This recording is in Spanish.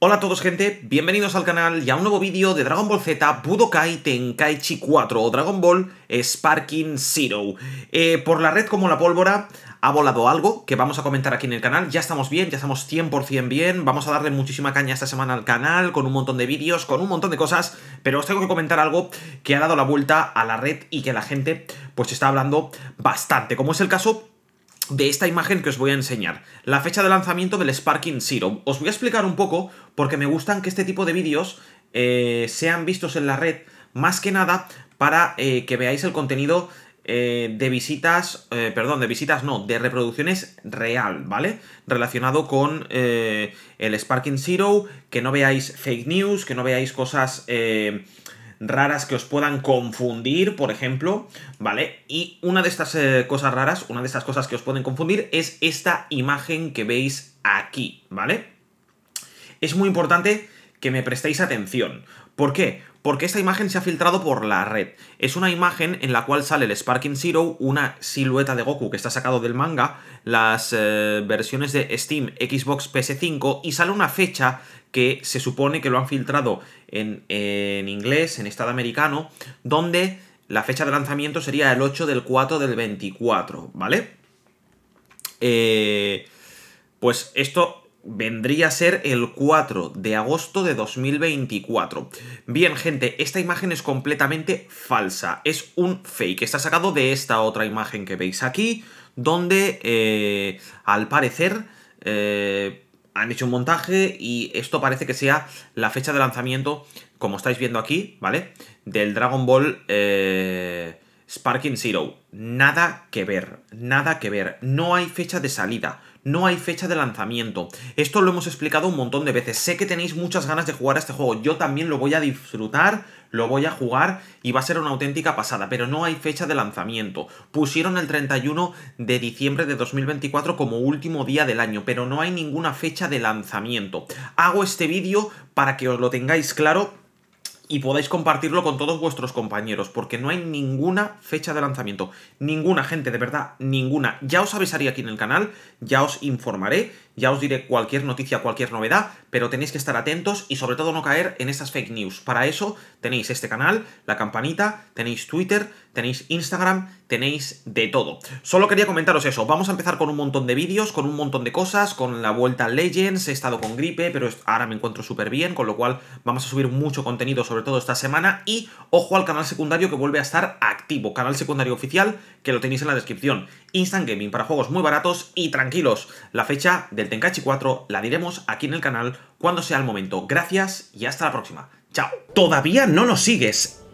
Hola a todos gente, bienvenidos al canal y a un nuevo vídeo de Dragon Ball Z Budokai Tenkaichi 4 o Dragon Ball Sparking Zero. Eh, por la red como la pólvora ha volado algo que vamos a comentar aquí en el canal, ya estamos bien, ya estamos 100% bien, vamos a darle muchísima caña esta semana al canal con un montón de vídeos, con un montón de cosas, pero os tengo que comentar algo que ha dado la vuelta a la red y que la gente pues está hablando bastante, como es el caso de esta imagen que os voy a enseñar, la fecha de lanzamiento del Sparking Zero. Os voy a explicar un poco porque me gustan que este tipo de vídeos eh, sean vistos en la red, más que nada para eh, que veáis el contenido eh, de visitas, perdón, de visitas no, de reproducciones real, ¿vale? Relacionado con el Sparking Zero, que no veáis fake news, que no veáis cosas raras que os puedan confundir, por ejemplo, ¿vale? Y una de estas eh, cosas raras, una de estas cosas que os pueden confundir es esta imagen que veis aquí, ¿vale? Es muy importante que me prestéis atención. ¿Por qué? Porque esta imagen se ha filtrado por la red. Es una imagen en la cual sale el Sparking Zero, una silueta de Goku que está sacado del manga, las eh, versiones de Steam, Xbox, PS5 y sale una fecha que se supone que lo han filtrado en, en inglés, en estado americano, donde la fecha de lanzamiento sería el 8 del 4 del 24, ¿vale? Eh, pues esto vendría a ser el 4 de agosto de 2024. Bien, gente, esta imagen es completamente falsa, es un fake, está sacado de esta otra imagen que veis aquí, donde eh, al parecer eh, han hecho un montaje y esto parece que sea la fecha de lanzamiento, como estáis viendo aquí, ¿vale? Del Dragon Ball... Eh, Sparking Zero, nada que ver, nada que ver, no hay fecha de salida, no hay fecha de lanzamiento. Esto lo hemos explicado un montón de veces, sé que tenéis muchas ganas de jugar a este juego, yo también lo voy a disfrutar, lo voy a jugar y va a ser una auténtica pasada, pero no hay fecha de lanzamiento. Pusieron el 31 de diciembre de 2024 como último día del año, pero no hay ninguna fecha de lanzamiento. Hago este vídeo para que os lo tengáis claro y podáis compartirlo con todos vuestros compañeros, porque no hay ninguna fecha de lanzamiento. Ninguna, gente, de verdad, ninguna. Ya os avisaré aquí en el canal, ya os informaré, ya os diré cualquier noticia, cualquier novedad, pero tenéis que estar atentos y sobre todo no caer en esas fake news. Para eso tenéis este canal, la campanita, tenéis Twitter, tenéis Instagram, tenéis de todo. Solo quería comentaros eso, vamos a empezar con un montón de vídeos, con un montón de cosas, con la vuelta a Legends, he estado con gripe, pero ahora me encuentro súper bien, con lo cual vamos a subir mucho contenido sobre sobre todo esta semana, y ojo al canal secundario que vuelve a estar activo, canal secundario oficial, que lo tenéis en la descripción. Instant Gaming para juegos muy baratos y tranquilos. La fecha del Tenkachi 4 la diremos aquí en el canal cuando sea el momento. Gracias y hasta la próxima. ¡Chao! Todavía no nos sigues